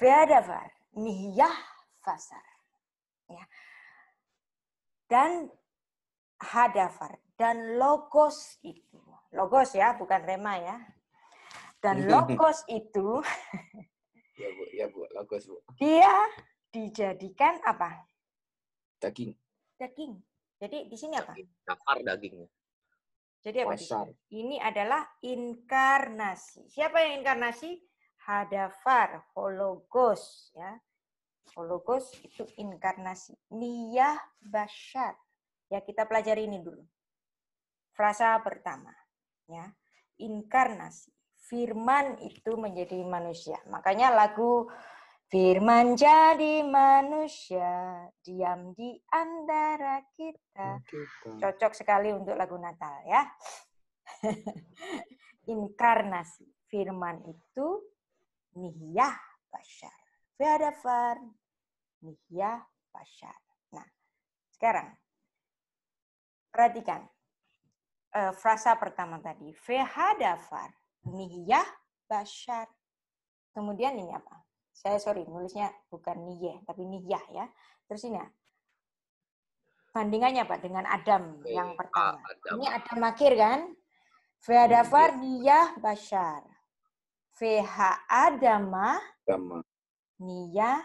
Verdavar nihyah fasar. Ya. Dan hadavar dan logos itu. Logos ya, bukan rema ya. Dan mm-hmm. logos itu Ya, Bu. Ya, Bu. Logos, Bu. Dia dijadikan apa? Daging. Daging. Jadi di sini apa? Bakar dagingnya. Jadi apa? Ini adalah inkarnasi. Siapa yang inkarnasi? hadafar, hologos ya. Hologos itu inkarnasi. Liyah basyar. Ya, kita pelajari ini dulu. Frasa pertama ya. Inkarnasi. Firman itu menjadi manusia. Makanya lagu Firman jadi manusia, diam di antara kita. Cocok sekali untuk lagu Natal ya. Inkarnasi firman itu Nihya bashar. fehadafar, Nihya bashar. Nah, sekarang perhatikan e, frasa pertama tadi. fehadafar, Nihya bashar. Kemudian ini apa? Saya sorry, nulisnya bukan niyeh, tapi niyah ya. Terus ini apa? Bandingannya apa dengan Adam yang pertama? Ini Adam akhir kan? Fi'adafar niyah bashar. VHA Adama dama. niya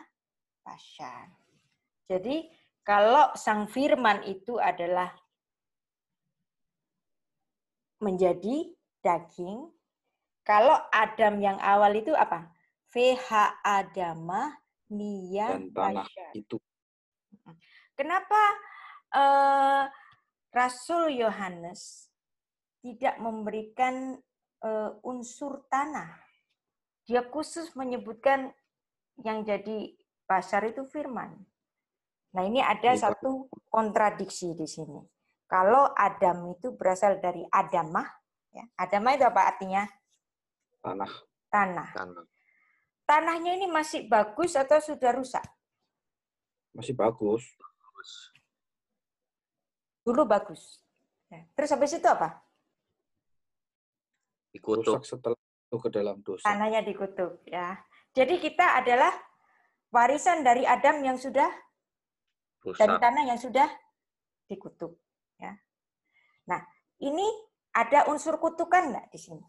Jadi kalau sang firman itu adalah menjadi daging, kalau Adam yang awal itu apa? VH Adama Nia pasan. itu. Kenapa uh, Rasul Yohanes tidak memberikan uh, unsur tanah dia khusus menyebutkan yang jadi pasar itu firman. Nah, ini ada ya. satu kontradiksi di sini. Kalau Adam itu berasal dari Adamah, ya. Adamah itu apa artinya? Tanah. Tanah. Tanah. Tanahnya ini masih bagus atau sudah rusak? Masih bagus. Dulu bagus. Ya, terus habis itu apa? Ikut rusak setelah ke dalam dosa. Tanahnya dikutuk ya. Jadi kita adalah warisan dari Adam yang sudah Rusak. dari tanah yang sudah dikutuk ya. Nah, ini ada unsur kutukan enggak di sini?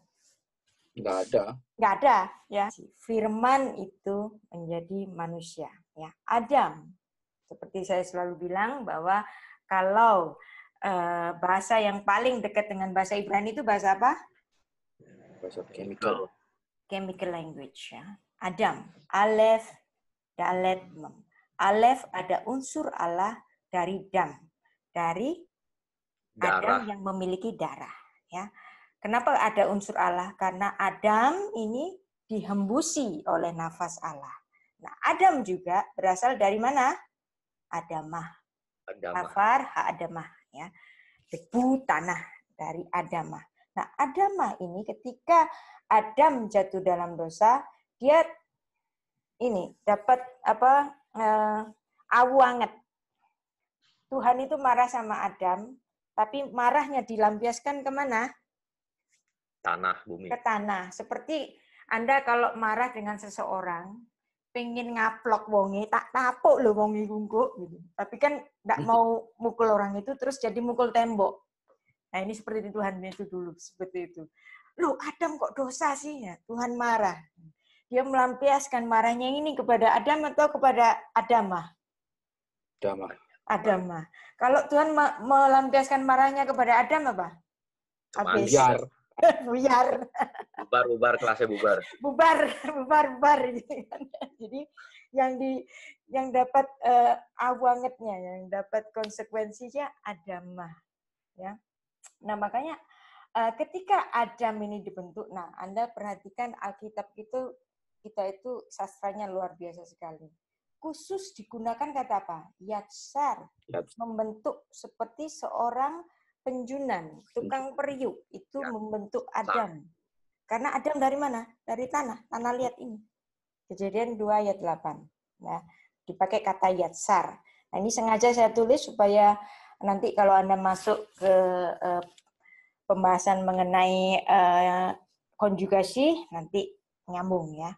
Enggak ada. Enggak ada ya. Firman itu menjadi manusia ya. Adam. Seperti saya selalu bilang bahwa kalau eh, bahasa yang paling dekat dengan bahasa Ibrani itu bahasa apa? of chemical. Chemical language ya. Adam, alef Dalet, Mem. alef ada unsur Allah dari dam, dari darah. Adam yang memiliki darah. Ya. Kenapa ada unsur Allah? Karena Adam ini dihembusi oleh nafas Allah. Nah, Adam juga berasal dari mana? Adamah. Adamah. Nafar ha Adamah ya. Debu tanah dari Adamah. Nah, Adamah ini ketika Adam jatuh dalam dosa, dia ini dapat apa eh, awanget. Tuhan itu marah sama Adam, tapi marahnya dilampiaskan kemana? Tanah, bumi. Ke tanah. Seperti Anda kalau marah dengan seseorang, pengen ngaplok wonge, tak tapuk lo wonge gungkuk. Gitu. Tapi kan tidak mau mukul orang itu, terus jadi mukul tembok. Nah ini seperti Tuhan Yesus dulu, seperti itu. Lu Adam kok dosa sih ya? Tuhan marah. Dia melampiaskan marahnya ini kepada Adam atau kepada Adama? Adama. Adama. Kalau Tuhan melampiaskan marahnya kepada Adam apa? Biar. Biar. bubar, bubar, kelasnya bubar. Bubar, bubar, bubar. Jadi yang di yang dapat uh, eh, awangetnya, yang dapat konsekuensinya Adama. Ya. Nah, makanya eh, ketika Adam ini dibentuk, nah Anda perhatikan Alkitab itu kita itu sastranya luar biasa sekali. Khusus digunakan kata apa? Yatsar. Yats. Membentuk seperti seorang penjunan, tukang periuk itu Yats. membentuk Adam. Karena Adam dari mana? Dari tanah, tanah liat ini. Kejadian 2 ayat 8. Nah, dipakai kata yatsar. Nah, ini sengaja saya tulis supaya nanti kalau Anda masuk ke eh, pembahasan mengenai eh, konjugasi, nanti nyambung ya.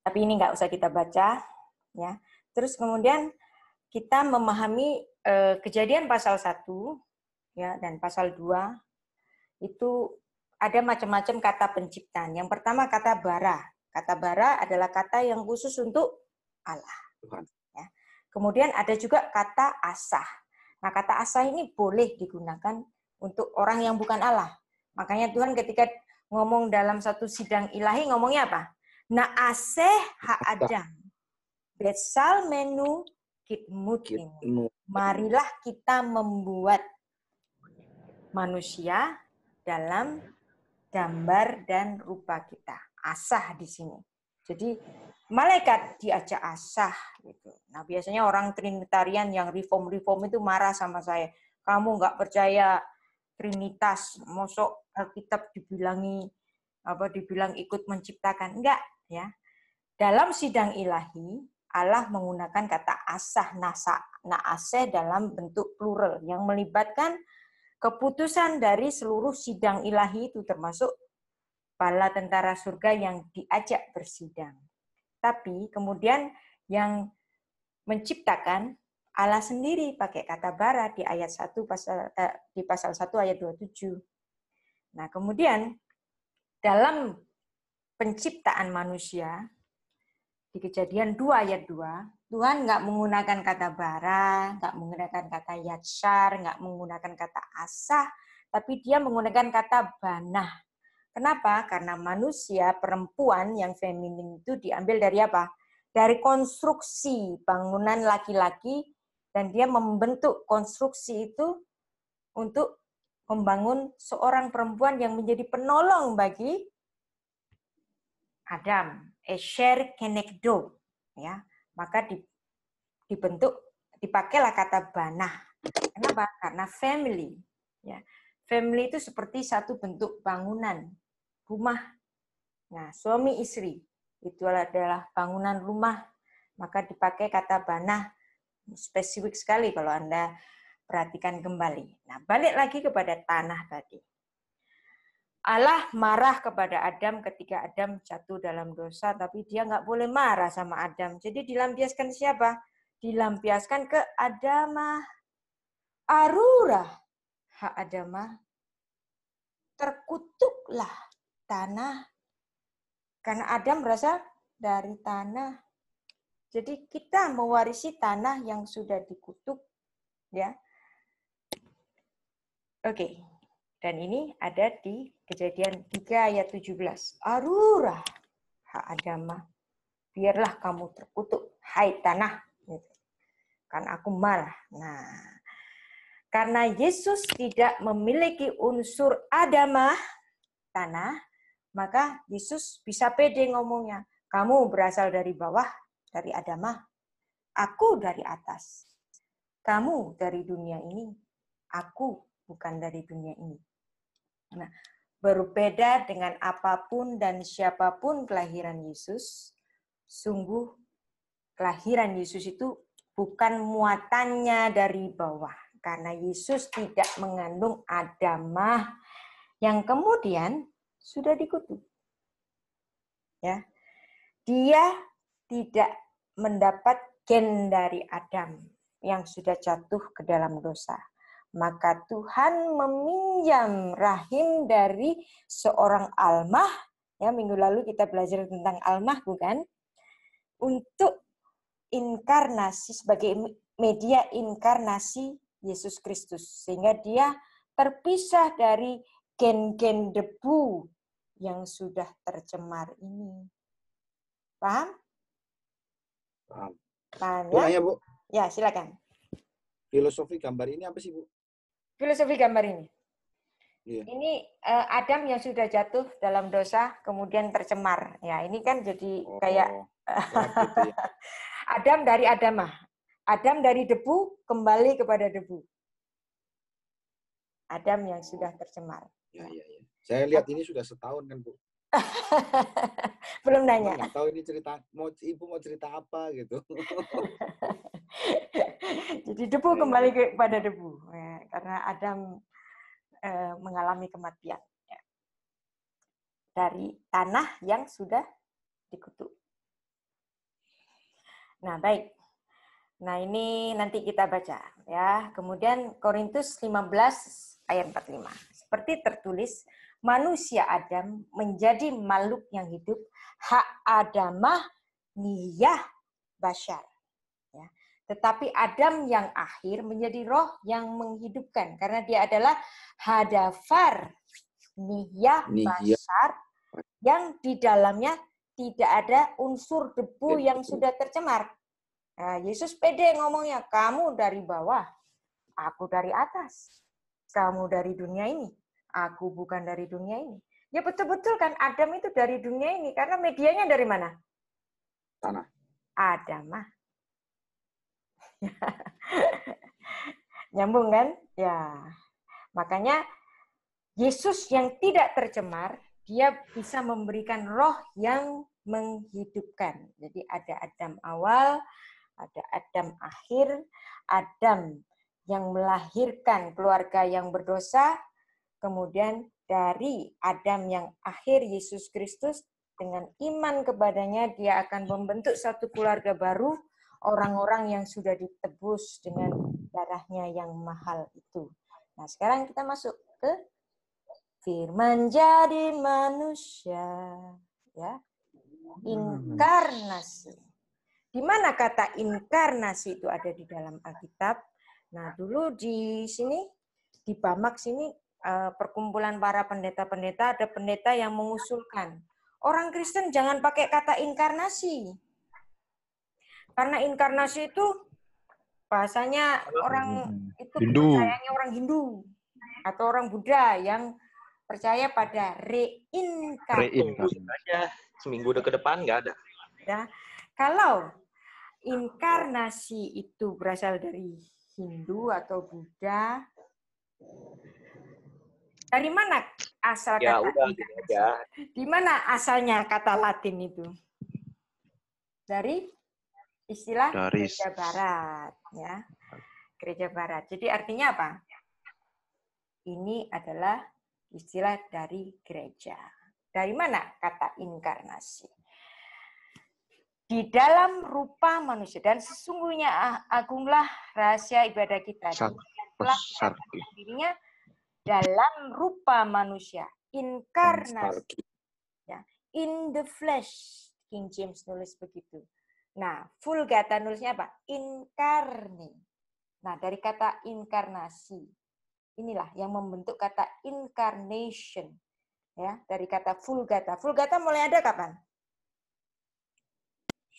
Tapi ini nggak usah kita baca ya. Terus kemudian kita memahami eh, kejadian pasal 1 ya dan pasal 2 itu ada macam-macam kata penciptaan. Yang pertama kata bara. Kata bara adalah kata yang khusus untuk Allah. Kemudian ada juga kata asah. Nah, kata asah ini boleh digunakan untuk orang yang bukan Allah. Makanya Tuhan ketika ngomong dalam satu sidang ilahi ngomongnya apa? Na aseh ha adam. Besal menu kitmutin. Marilah kita membuat manusia dalam gambar dan rupa kita. Asah di sini. Jadi malaikat diajak asah gitu. Nah biasanya orang trinitarian yang reform reform itu marah sama saya. Kamu nggak percaya trinitas, mosok Alkitab dibilangi apa dibilang ikut menciptakan enggak ya. Dalam sidang ilahi Allah menggunakan kata asah nasa naase dalam bentuk plural yang melibatkan keputusan dari seluruh sidang ilahi itu termasuk bala tentara surga yang diajak bersidang. Tapi kemudian yang menciptakan Allah sendiri pakai kata bara di ayat 1 pasal eh, di pasal 1 ayat 27. Nah, kemudian dalam penciptaan manusia di kejadian 2 ayat 2, Tuhan nggak menggunakan kata bara, nggak menggunakan kata Yatsar, nggak menggunakan kata asah, tapi dia menggunakan kata banah. Kenapa? Karena manusia perempuan yang feminin itu diambil dari apa? Dari konstruksi bangunan laki-laki dan dia membentuk konstruksi itu untuk membangun seorang perempuan yang menjadi penolong bagi Adam, Esher Kenekdo, ya. Maka dibentuk dipakailah kata banah. Kenapa? Karena family, ya. Family itu seperti satu bentuk bangunan, rumah. Nah, suami istri itu adalah bangunan rumah, maka dipakai kata banah spesifik sekali kalau Anda perhatikan kembali. Nah, balik lagi kepada tanah tadi. Allah marah kepada Adam ketika Adam jatuh dalam dosa, tapi dia nggak boleh marah sama Adam. Jadi dilampiaskan siapa? Dilampiaskan ke Adamah Arurah hak adama, terkutuklah tanah. Karena Adam berasal dari tanah. Jadi kita mewarisi tanah yang sudah dikutuk. ya. Oke, dan ini ada di kejadian 3 ayat 17. Arura, hak adama, biarlah kamu terkutuk, hai tanah. Gitu. Karena aku marah. Nah, karena Yesus tidak memiliki unsur adamah, tanah, maka Yesus bisa pede ngomongnya, kamu berasal dari bawah, dari adamah, aku dari atas. Kamu dari dunia ini, aku bukan dari dunia ini. Nah, berbeda dengan apapun dan siapapun kelahiran Yesus, sungguh kelahiran Yesus itu bukan muatannya dari bawah karena Yesus tidak mengandung adamah yang kemudian sudah dikutuk. Ya. Dia tidak mendapat gen dari Adam yang sudah jatuh ke dalam dosa. Maka Tuhan meminjam rahim dari seorang almah, ya minggu lalu kita belajar tentang almah bukan? Untuk inkarnasi sebagai media inkarnasi Yesus Kristus sehingga dia terpisah dari gen-gen debu yang sudah tercemar ini. Paham? Paham. Paham ya? Tanya, Bu. Ya, silakan. Filosofi gambar ini apa sih, Bu? Filosofi gambar ini. Yeah. Ini uh, Adam yang sudah jatuh dalam dosa kemudian tercemar. Ya, ini kan jadi oh, kayak gitu ya. Adam dari Adamah. Adam dari debu kembali kepada debu. Adam yang sudah tercemar. Ya, ya, ya. Saya lihat ini sudah setahun kan, Bu. Belum nanya. Nggak tahu ini cerita mau Ibu mau cerita apa gitu. Jadi debu iya, kembali iya. kepada debu ya, karena Adam e, mengalami kematian ya. dari tanah yang sudah dikutuk. Nah, baik. Nah, ini nanti kita baca ya. Kemudian Korintus 15 ayat 45. Seperti tertulis, manusia Adam menjadi makhluk yang hidup hak Adamah niyah basyar. Ya. Tetapi Adam yang akhir menjadi roh yang menghidupkan karena dia adalah hadafar niyah, basyar yang di dalamnya tidak ada unsur debu yang sudah tercemar Nah, Yesus pede ngomongnya, kamu dari bawah, aku dari atas. Kamu dari dunia ini, aku bukan dari dunia ini. Ya betul-betul kan Adam itu dari dunia ini karena medianya dari mana? Tanah. Adamah. Nyambung kan? Ya. Makanya Yesus yang tidak tercemar, dia bisa memberikan roh yang menghidupkan. Jadi ada Adam awal, ada Adam akhir, Adam yang melahirkan keluarga yang berdosa, kemudian dari Adam yang akhir Yesus Kristus dengan iman kepadanya dia akan membentuk satu keluarga baru orang-orang yang sudah ditebus dengan darahnya yang mahal itu. Nah, sekarang kita masuk ke firman jadi manusia ya inkarnasi di mana kata inkarnasi itu ada di dalam Alkitab? Nah, dulu di sini di Bamak sini eh, perkumpulan para pendeta-pendeta ada pendeta yang mengusulkan orang Kristen jangan pakai kata inkarnasi. Karena inkarnasi itu bahasanya orang itu Hindu. percayanya orang Hindu atau orang Buddha yang percaya pada reinkarnasi. Reinkarnasi. Seminggu ke depan nggak ada. Ya. Kalau inkarnasi itu berasal dari Hindu atau Buddha? Dari mana asal ya, kata udah, inkarnasi? Gitu ya. Di mana asalnya kata Latin itu? Dari istilah dari... gereja barat ya. Gereja barat. Jadi artinya apa? Ini adalah istilah dari gereja. Dari mana kata inkarnasi? di dalam rupa manusia dan sesungguhnya ah, agunglah rahasia ibadah kita telah iya. dirinya dalam rupa manusia inkarnasi iya. ya in the flesh King James nulis begitu nah full kata nulisnya apa inkarni nah dari kata inkarnasi inilah yang membentuk kata incarnation ya dari kata vulgata vulgata mulai ada kapan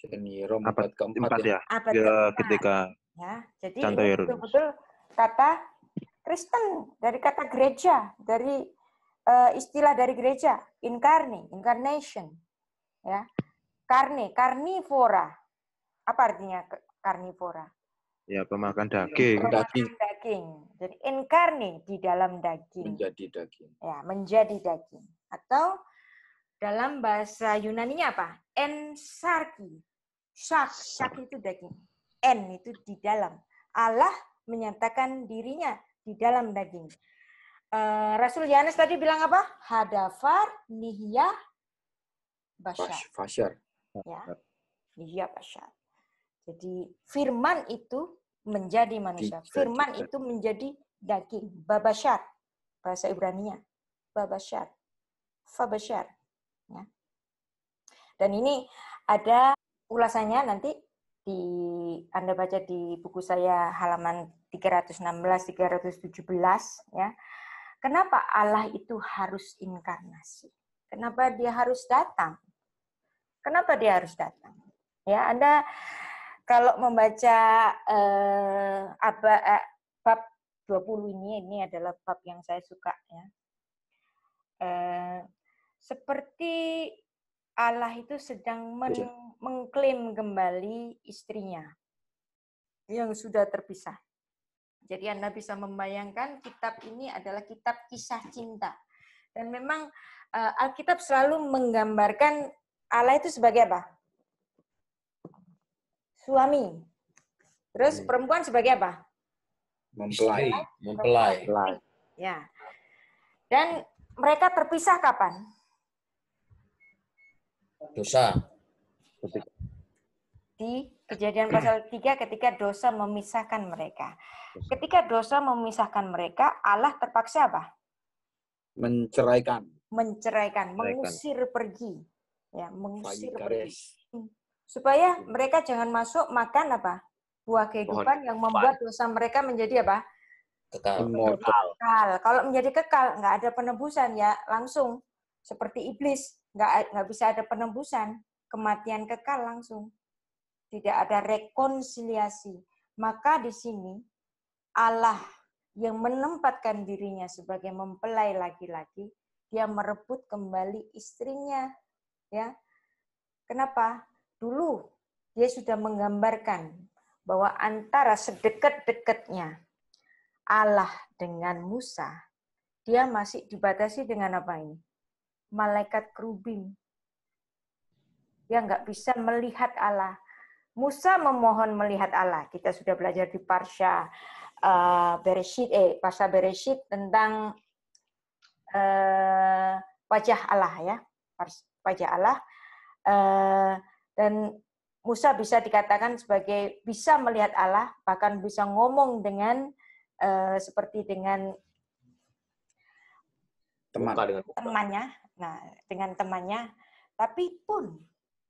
Senior empat keempat ya. Abad ya ketika ya. Jadi betul-betul kata Kristen dari kata gereja dari uh, istilah dari gereja incarni incarnation ya karni karnivora apa artinya karnivora ya pemakan daging daging, daging. jadi incarni di dalam daging menjadi daging ya menjadi daging atau dalam bahasa Yunani apa ensarki Syak, syak itu daging. n itu di dalam. Allah menyatakan dirinya di dalam daging. Uh, Rasul Yohanes tadi bilang apa? Hadafar nihya basyar. Ya. Nihya basyar. Jadi firman itu menjadi manusia. Firman itu menjadi daging. Babasyar. Bahasa Ibraninya. Babasyar. Fabasyar. Ya. Dan ini ada ulasannya nanti di Anda baca di buku saya halaman 316 317 ya. Kenapa Allah itu harus inkarnasi? Kenapa dia harus datang? Kenapa dia harus datang? Ya, Anda kalau membaca eh, apa, eh, bab 20 ini ini adalah bab yang saya suka ya. Eh, seperti Allah itu sedang iya. men mengklaim kembali istrinya yang sudah terpisah. Jadi Anda bisa membayangkan kitab ini adalah kitab kisah cinta. Dan memang uh, Alkitab selalu menggambarkan Allah itu sebagai apa? Suami. Terus iya. perempuan sebagai apa? Mempelai. Mempelai. Ya. Dan mereka terpisah kapan? dosa. Di kejadian pasal 3 ketika dosa memisahkan mereka. Ketika dosa memisahkan mereka, Allah terpaksa apa? Menceraikan. Menceraikan, mengusir pergi. Ya, mengusir pergi. Hmm. Supaya mereka jangan masuk makan apa? Buah kehidupan Mohon. yang membuat dosa mereka menjadi apa? Kekal. Kekal. Kalau menjadi kekal, nggak ada penebusan ya, langsung seperti iblis nggak nggak bisa ada penembusan kematian kekal langsung tidak ada rekonsiliasi maka di sini Allah yang menempatkan dirinya sebagai mempelai laki-laki dia merebut kembali istrinya ya kenapa dulu dia sudah menggambarkan bahwa antara sedekat-dekatnya Allah dengan Musa, dia masih dibatasi dengan apa ini? malaikat kerubim. yang nggak bisa melihat Allah. Musa memohon melihat Allah. Kita sudah belajar di Parsha uh, Bereshit, eh Parsha Bereshit tentang uh, wajah Allah ya, wajah Allah. Uh, dan Musa bisa dikatakan sebagai bisa melihat Allah, bahkan bisa ngomong dengan uh, seperti dengan teman. temannya Nah, dengan temannya, tapi pun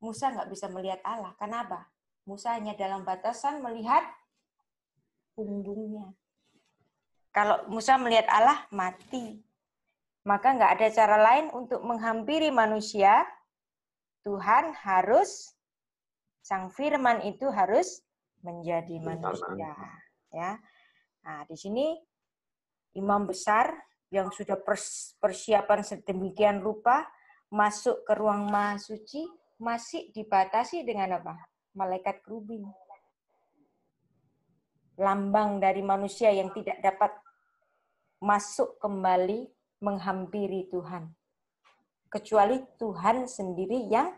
Musa nggak bisa melihat Allah. Kenapa? Musa hanya dalam batasan melihat punggungnya. Kalau Musa melihat Allah, mati. Maka nggak ada cara lain untuk menghampiri manusia. Tuhan harus, sang firman itu harus menjadi manusia. Ya. Nah, di sini imam besar yang sudah persiapan sedemikian rupa masuk ke ruang maha suci masih dibatasi dengan apa? Malaikat kerubim. Lambang dari manusia yang tidak dapat masuk kembali menghampiri Tuhan. Kecuali Tuhan sendiri yang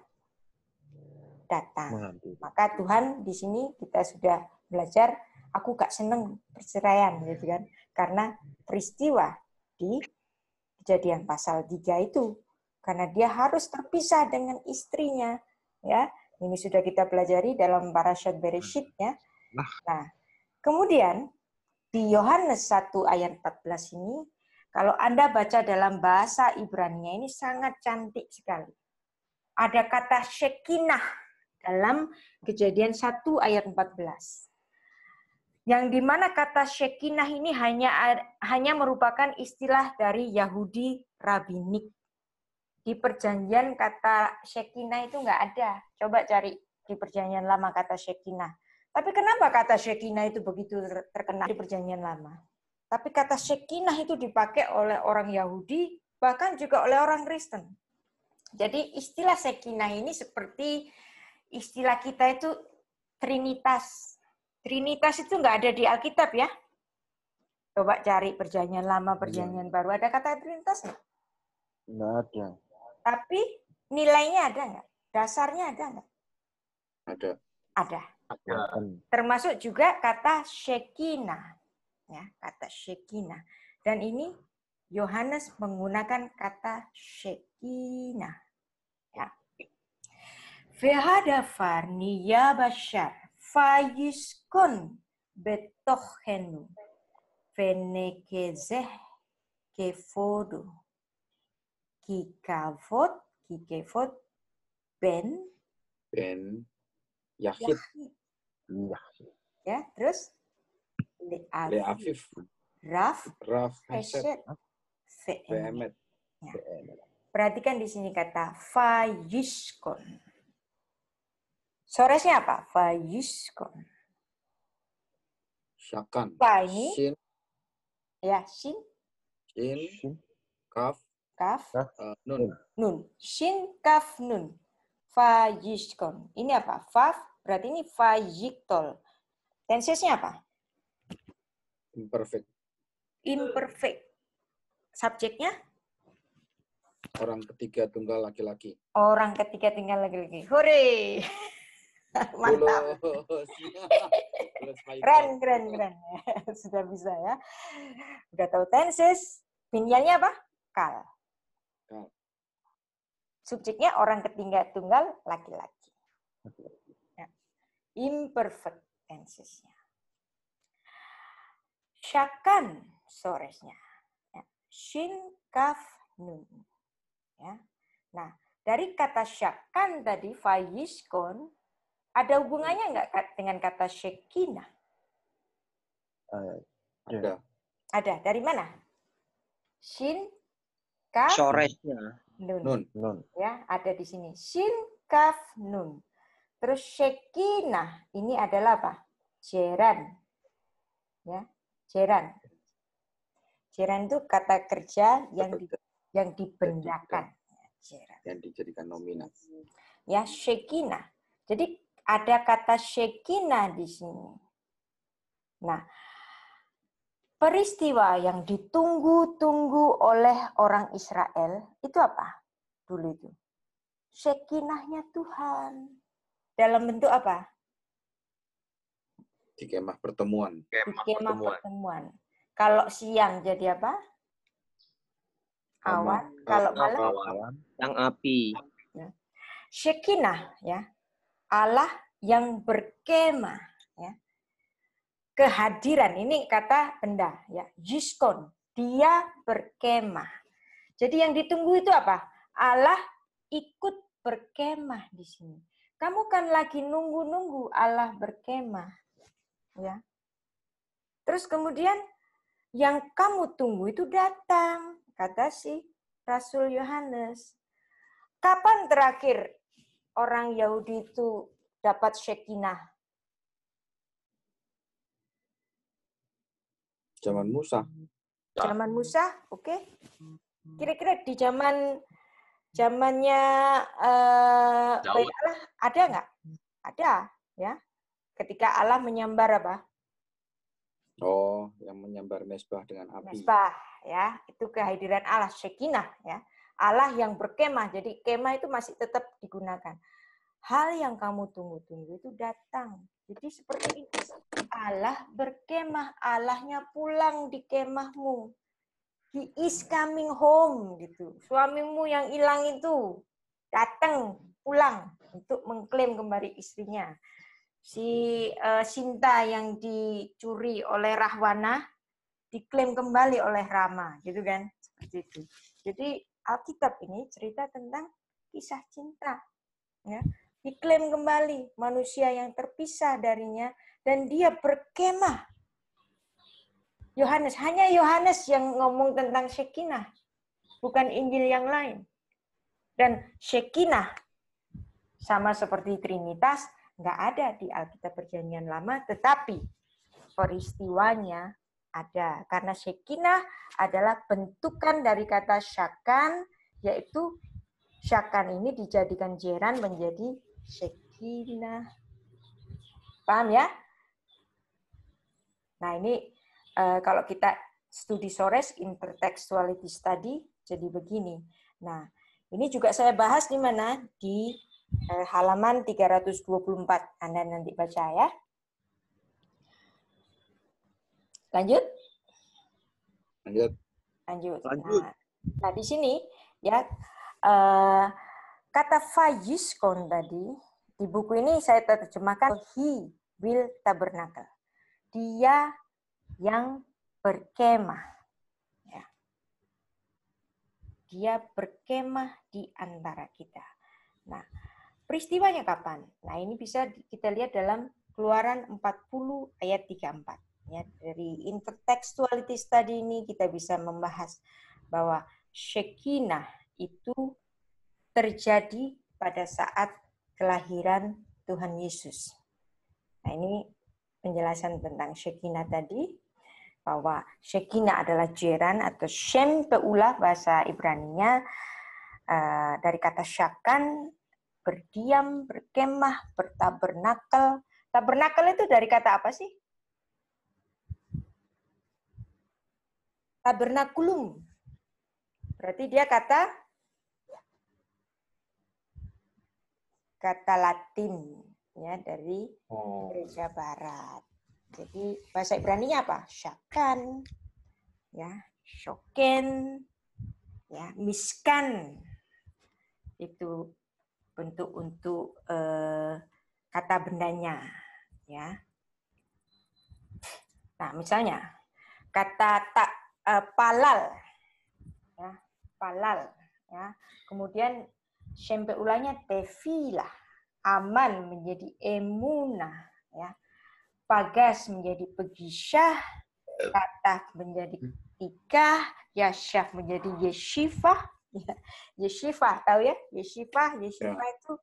datang. Maka Tuhan di sini kita sudah belajar, aku gak seneng perceraian gitu kan. Karena peristiwa di kejadian pasal 3 itu karena dia harus terpisah dengan istrinya ya ini sudah kita pelajari dalam Parashat Bereshit ya nah. nah kemudian di Yohanes 1 ayat 14 ini kalau Anda baca dalam bahasa Ibrani ini sangat cantik sekali. Ada kata Shekinah dalam kejadian 1 ayat 14 yang dimana kata Shekinah ini hanya hanya merupakan istilah dari Yahudi Rabinik. Di perjanjian kata Shekinah itu nggak ada. Coba cari di perjanjian lama kata Shekinah. Tapi kenapa kata Shekinah itu begitu terkenal di perjanjian lama? Tapi kata Shekinah itu dipakai oleh orang Yahudi, bahkan juga oleh orang Kristen. Jadi istilah Shekinah ini seperti istilah kita itu Trinitas Trinitas itu nggak ada di Alkitab ya? Coba cari perjanjian lama, iya. perjanjian baru. Ada kata Trinitas nggak? Nggak ada. Tapi nilainya ada nggak? Dasarnya ada nggak? Ada. Ada. Termasuk juga kata Shekinah. Ya, kata Shekinah. Dan ini Yohanes menggunakan kata Shekinah. Ya. Fehadafar niyabashar. Fayiskon betohenu fenekezeh kefodo kikavot kikevot ben ben yahid yahid ya terus leafif raf raf hesed feemet ya. perhatikan di sini kata fayiskon Soresnya apa? Fayuskon. Syakan. Fa Shin. Ya, shin. Shin. shin. Kaf. Kaf. kaf. Uh, nun. Nun. Shin, kaf, nun. Fayuskon. Ini apa? Faf. Berarti ini fayiktol. Tensesnya apa? Imperfect. Imperfect. Subjeknya? Orang ketiga tunggal laki-laki. Orang ketiga tunggal laki-laki. Hore! Mantap. keren, keren, keren. Sudah bisa ya. Udah tahu tenses. Pinjalnya apa? Kal. Subjeknya orang ketiga tunggal laki-laki. Ya. Imperfect tensesnya. Syakan soresnya. Ya. Shin kaf nun. Ya. Nah, dari kata syakkan tadi, fayiskon, ada hubungannya nggak dengan kata Shekinah? Eh, ada. Ada. Dari mana? Shin Kaf Soresnya. Nun. nun. Nun. Ya, ada di sini. Shin Kaf Nun. Terus Shekinah ini adalah apa? Jeran. Ya, jeran. Jeran itu kata kerja yang di, yang dibendakan. Ya, jeran. Yang dijadikan nominal. Ya, Shekinah. Jadi ada kata Shekinah di sini. Nah, peristiwa yang ditunggu-tunggu oleh orang Israel itu apa? Dulu itu. Shekinahnya Tuhan. Dalam bentuk apa? Di kemah pertemuan. Di kemah pertemuan. pertemuan. Kalau siang jadi apa? Awan. Kalau malam? Yang api. Ya. Shekinah ya Allah yang berkemah ya. Kehadiran ini kata benda ya, jiskon, dia berkemah. Jadi yang ditunggu itu apa? Allah ikut berkemah di sini. Kamu kan lagi nunggu-nunggu Allah berkemah. Ya. Terus kemudian yang kamu tunggu itu datang, kata si Rasul Yohanes. Kapan terakhir orang Yahudi itu dapat Shekinah? Zaman Musa. Zaman Musa, oke. Okay. Hmm. Kira-kira di zaman zamannya uh, eh, Allah ada nggak? Ada, ya. Ketika Allah menyambar apa? Oh, yang menyambar mesbah dengan api. Mesbah, ya. Itu kehadiran Allah Shekinah, ya. Allah yang berkemah. Jadi kemah itu masih tetap digunakan. Hal yang kamu tunggu-tunggu itu datang. Jadi seperti ini. Allah berkemah, Allahnya pulang di kemahmu. He is coming home gitu. Suamimu yang hilang itu datang pulang untuk mengklaim kembali istrinya. Si uh, Sinta yang dicuri oleh Rahwana diklaim kembali oleh Rama, gitu kan? Seperti Jadi Alkitab ini cerita tentang kisah cinta. Ya, diklaim kembali manusia yang terpisah darinya dan dia berkemah. Yohanes, hanya Yohanes yang ngomong tentang Shekinah, bukan Injil yang lain. Dan Shekinah sama seperti Trinitas nggak ada di Alkitab Perjanjian Lama, tetapi peristiwanya ada. Karena Shekinah adalah bentukan dari kata syakan, yaitu syakan ini dijadikan jeran menjadi Shekinah. Paham ya? Nah ini eh, kalau kita studi Sores intertextuality study jadi begini. Nah, ini juga saya bahas di mana di eh, halaman 324. Anda nanti baca ya. Lanjut? Lanjut. Lanjut. Lanjut. Nah, nah di sini ya uh, kata fayuskon tadi di buku ini saya terjemahkan he will tabernacle. Dia yang berkemah. Ya. Dia berkemah di antara kita. Nah, peristiwanya kapan? Nah, ini bisa kita lihat dalam Keluaran 40 ayat 34. Ya, dari intertextuality study ini kita bisa membahas bahwa Shekinah itu terjadi pada saat kelahiran Tuhan Yesus. Nah, ini penjelasan tentang Shekinah tadi bahwa Shekinah adalah jeran atau Shem peulah bahasa ibrani uh, eh, dari kata syakan berdiam, berkemah, bertabernakel. Tabernakel itu dari kata apa sih? tabernakulum. Berarti dia kata kata Latin ya dari oh. gereja barat. Jadi bahasa Ibrani-nya apa? Shakan. ya, shoken, ya, miskan. Itu bentuk untuk uh, kata bendanya, ya. Nah, misalnya kata tak uh, palal, ya, palal, ya. Kemudian sampai ulanya tevila, aman menjadi emuna, ya. Pagas menjadi pegisha, katah menjadi ikah, yasyaf menjadi yeshifah, ya. yeshiva tahu ya, yeshifah, yeshifah ya. itu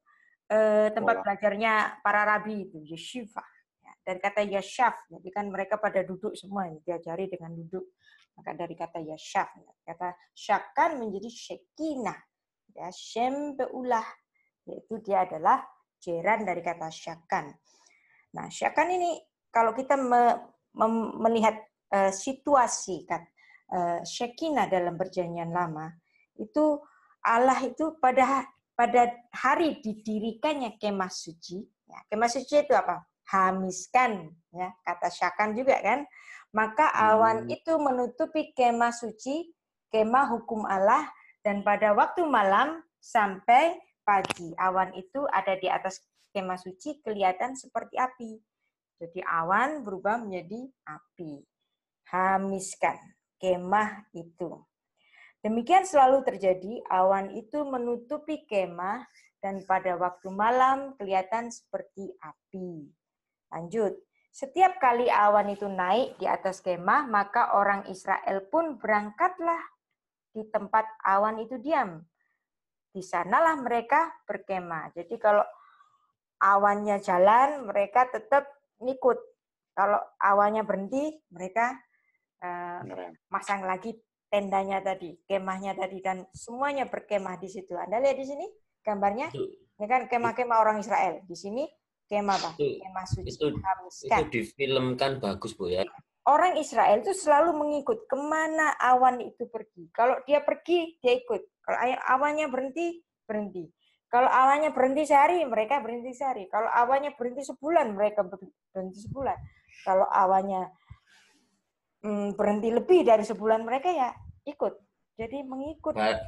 eh, tempat belajarnya para rabi itu yeshifah. Ya. dan kata yasyaf, jadi kan mereka pada duduk semua diajari dengan duduk. Maka dari kata yashak, kata syakan menjadi syekina Ya, shem beulah, yaitu dia adalah jeran dari kata syakan. Nah, syakan ini kalau kita me, me, melihat uh, situasi kan, uh, eh, syekina dalam perjanjian lama, itu Allah itu pada pada hari didirikannya kemah suci, ya, kemah suci itu apa? Hamiskan, ya kata syakan juga kan. Maka hmm. awan hmm. itu menutupi kemah suci, kemah hukum Allah, dan pada waktu malam sampai pagi awan itu ada di atas kemah suci kelihatan seperti api. Jadi awan berubah menjadi api. Hamiskan kemah itu. Demikian selalu terjadi, awan itu menutupi kemah dan pada waktu malam kelihatan seperti api. Lanjut. Setiap kali awan itu naik di atas kemah, maka orang Israel pun berangkatlah di tempat awan itu diam. Di sanalah mereka berkemah. Jadi kalau awannya jalan, mereka tetap ngikut. Kalau awannya berhenti, mereka uh, masang lagi tendanya tadi, kemahnya tadi, dan semuanya berkemah di situ. Anda lihat di sini gambarnya? Ini kan kemah-kemah orang Israel. Di sini Kemah apa? Itu, kemah suci itu, itu kan? difilmkan bagus Bu ya. Orang Israel itu selalu mengikut kemana awan itu pergi. Kalau dia pergi, dia ikut. Kalau awannya berhenti, berhenti. Kalau awannya berhenti sehari, mereka berhenti sehari. Kalau awannya berhenti sebulan, mereka berhenti sebulan. Kalau awannya hmm, berhenti lebih dari sebulan, mereka ya ikut. Jadi mengikut. Baru,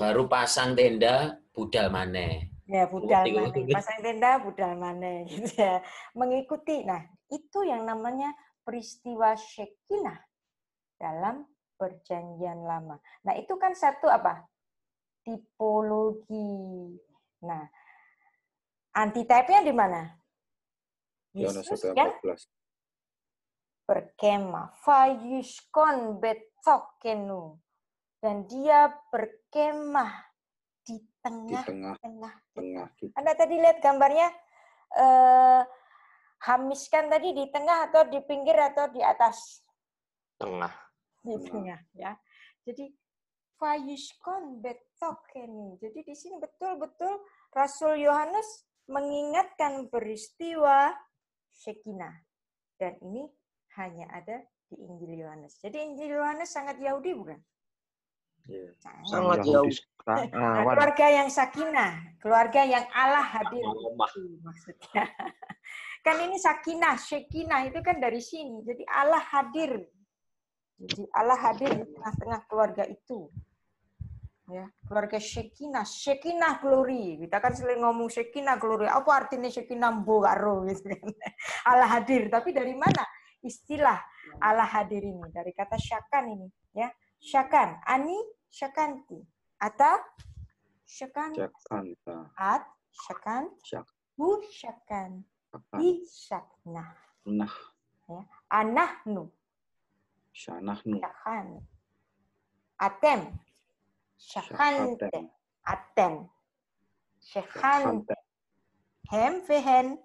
baru pasang tenda, budal maneh. Ya, budal maneh. Pasang tenda, budal mana. Gitu ya. Mengikuti. Nah, itu yang namanya peristiwa Shekinah dalam perjanjian lama. Nah, itu kan satu apa? Tipologi. Nah, antitipnya di mana? Yesus kan? Berkemah. Fayuskon betokenu. Dan dia berkemah tengah, di tengah, tengah, tengah. Gitu. Anda tadi lihat gambarnya eh, hamiskan tadi di tengah atau di pinggir atau di atas? Tengah. Di tengah, ya. Jadi fayuskon betokeni. Jadi di sini betul-betul Rasul Yohanes mengingatkan peristiwa Shekinah. Dan ini hanya ada di Injil Yohanes. Jadi Injil Yohanes sangat Yahudi bukan? Yeah. Sangat jauh. Nah, keluarga yang sakinah, keluarga yang Allah hadir maksudnya. Kan ini sakinah, syekinah itu kan dari sini. Jadi Allah hadir. Jadi Allah hadir di tengah-tengah keluarga itu. Ya, keluarga syekinah, syekinah glory. Kita kan selalu ngomong syekinah glory. Apa artinya syekinah mbo karo gitu kan. Allah hadir, tapi dari mana? Istilah ya. Allah hadir ini dari kata syakan ini, ya. Syakan, ani Shakanti. Ata Shakanta. Shakanta. At Shakant. Shak. Bu Shakan. Di Shakna. Nah. Ya. Anahnu. Shanahnu. Shakan. Atem. Shakante. Atem. Shakante. Hem fehen.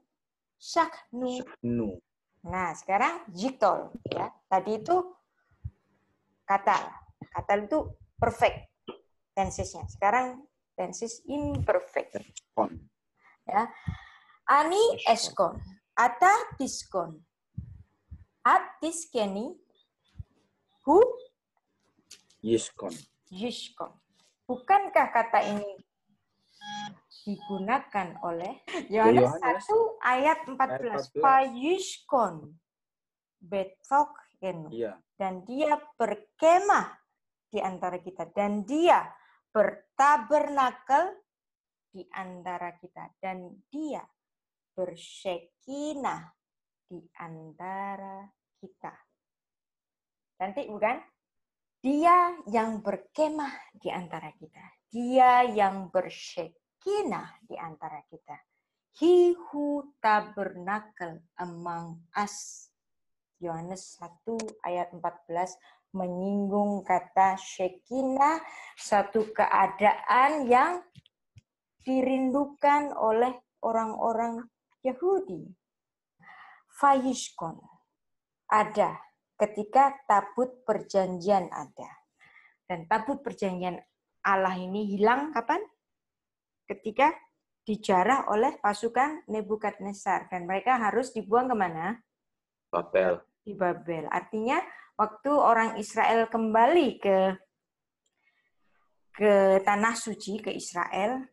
Shaknu. Shaknu. Nah, sekarang jitol. Ya. Tadi itu kata. Kata itu perfect tensesnya. Sekarang tenses imperfect. Ya. Ani eskon, ata diskon, at diskeni, hu yiskon. Yiskon. Bukankah kata ini digunakan oleh Yohanes 1 ayat 14. Payuskon Betok. Ya. Dan dia berkemah di antara kita dan dia bertabernakel di antara kita dan dia bersekinah di antara kita. Cantik bukan? Dia yang berkemah di antara kita. Dia yang bersekinah di antara kita. He who tabernacle among us. Yohanes 1 ayat 14 menyinggung kata Shekinah, satu keadaan yang dirindukan oleh orang-orang Yahudi. Fayishkon ada ketika tabut perjanjian ada. Dan tabut perjanjian Allah ini hilang kapan? Ketika dijarah oleh pasukan Nebukadnezar dan mereka harus dibuang kemana? Babel. Di Babel. Artinya waktu orang Israel kembali ke ke tanah suci ke Israel,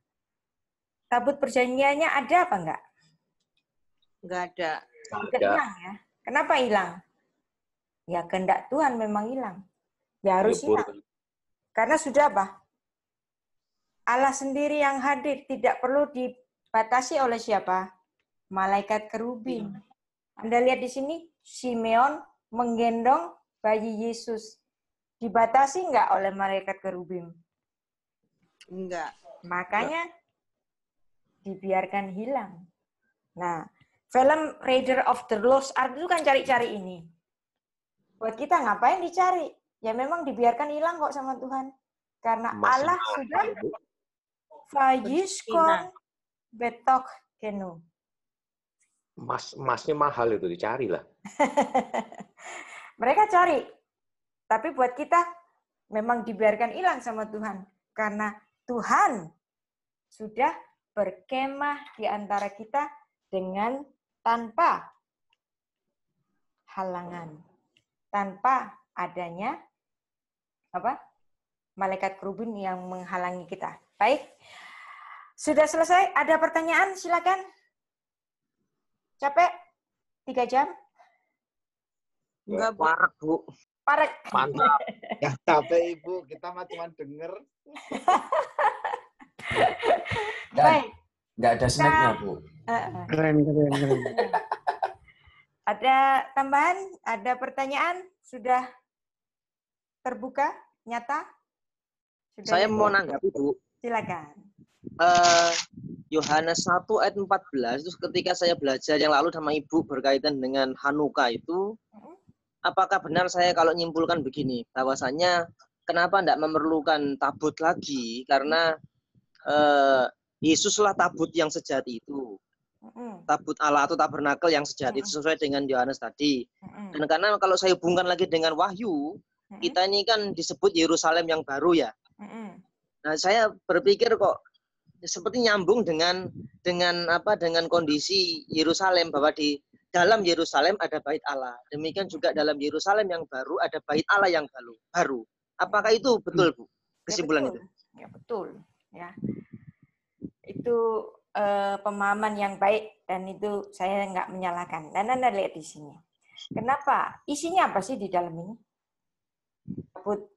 tabut perjanjiannya ada apa enggak? Enggak ada. Enggak hilang ya. Kenapa hilang? Ya kehendak Tuhan memang hilang. Ya harus Lepur. hilang. Karena sudah apa? Allah sendiri yang hadir tidak perlu dibatasi oleh siapa? Malaikat kerubim. Iya. Anda lihat di sini Simeon menggendong bayi Yesus dibatasi nggak oleh malaikat kerubim? Enggak. Makanya dibiarkan hilang. Nah, film Raider of the Lost Ark itu kan cari-cari ini. Buat kita ngapain dicari? Ya memang dibiarkan hilang kok sama Tuhan. Karena Masih Allah sudah Fayiskon betok kenu. Mas, masnya mahal itu dicari lah. mereka cari. Tapi buat kita memang dibiarkan hilang sama Tuhan karena Tuhan sudah berkemah di antara kita dengan tanpa halangan, tanpa adanya apa? malaikat kerubun yang menghalangi kita. Baik. Sudah selesai? Ada pertanyaan? Silakan. Capek? Tiga jam? Enggak, parek, Bu. Parek. Mantap. ya capek, Ibu. Kita mah cuma denger. Baik. Enggak ada snacknya, Bu. Keren, keren, keren. ada tambahan? Ada pertanyaan? Sudah terbuka? Nyata? Sudah Saya ya? mau nanggapi, Bu. Silakan. Uh, Yohanes 1 ayat 14 terus ketika saya belajar yang lalu sama ibu berkaitan dengan Hanuka itu apakah benar saya kalau nyimpulkan begini bahwasanya kenapa tidak memerlukan tabut lagi karena eh, Yesuslah tabut yang sejati itu tabut Allah atau tabernakel yang sejati itu sesuai dengan Yohanes tadi dan karena kalau saya hubungkan lagi dengan Wahyu kita ini kan disebut Yerusalem yang baru ya nah saya berpikir kok seperti nyambung dengan dengan apa dengan kondisi Yerusalem bahwa di dalam Yerusalem ada bait Allah. Demikian juga dalam Yerusalem yang baru ada bait Allah yang baru. Baru. Apakah itu betul, hmm. Bu? Ya, Kesimpulan ya, betul. itu. Ya betul, ya. Itu uh, pemahaman yang baik dan itu saya nggak menyalahkan. Dan nah, nah, Anda nah, lihat di sini. Kenapa? Isinya apa sih di dalam ini?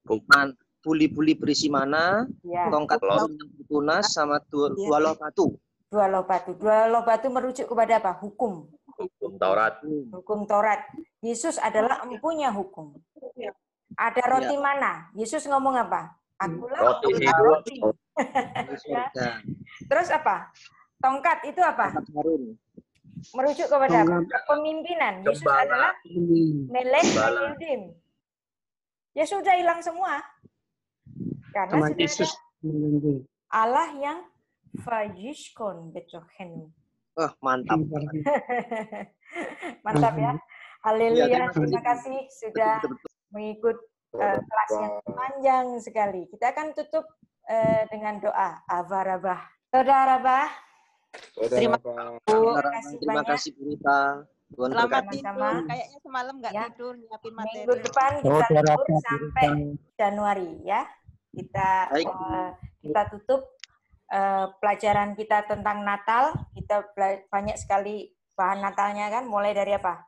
Bukan buli-buli berisi mana, ya. tongkat tunas sama dua, ya. dua loh batu. Dua loh batu. Dua loh batu merujuk kepada apa? Hukum Hukum Taurat. Hukum Taurat. Yesus adalah empunya hukum. Ada roti ya. mana? Yesus ngomong apa? Akulah roti. roti. Terus apa? Tongkat itu apa? Merujuk kepada kepemimpinan. pemimpinan. Yesus adalah melek pemimpin. Ya sudah hilang semua. Karena Yesus. Allah yang fajishkon betohenu. Oh, mantap. Iya, mantap ya. Iya, Haleluya. Ya, terima kasih sudah betul, betul. mengikut uh, kelas yang panjang sekali. Kita akan tutup uh, dengan doa. Avarabah. Saudara Bah. Terima kasih. banyak. Terima kasih Purita. Tuhan Selamat tidur. Sama. Kayaknya semalam nggak ya. tidur nyiapin materi. Minggu depan kita tidur sampai Januari ya. Kita uh, kita tutup uh, pelajaran kita tentang Natal kita banyak sekali bahan Natalnya kan, mulai dari apa?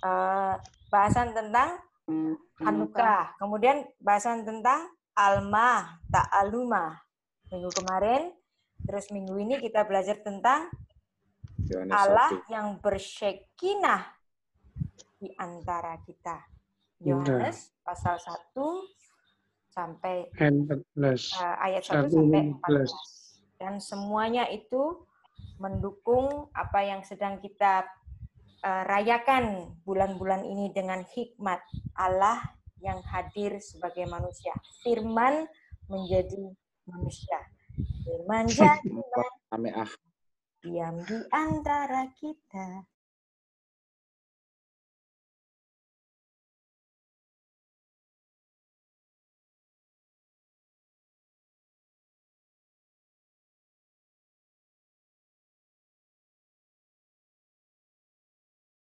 Uh, bahasan tentang Hanukkah, hmm. kemudian bahasan tentang Alma, Ta'aluma. Minggu kemarin, terus minggu ini kita belajar tentang Yohanes Allah 1. yang bersyekinah di antara kita. Iya. Yohanes Entah. pasal 1 sampai 14. Uh, eh, ayat 1 sampai 14. Dan semuanya itu mendukung apa yang sedang kita eh, rayakan bulan-bulan ini dengan hikmat Allah yang hadir sebagai manusia. Firman menjadi manusia. Firman jadi Diam di antara kita.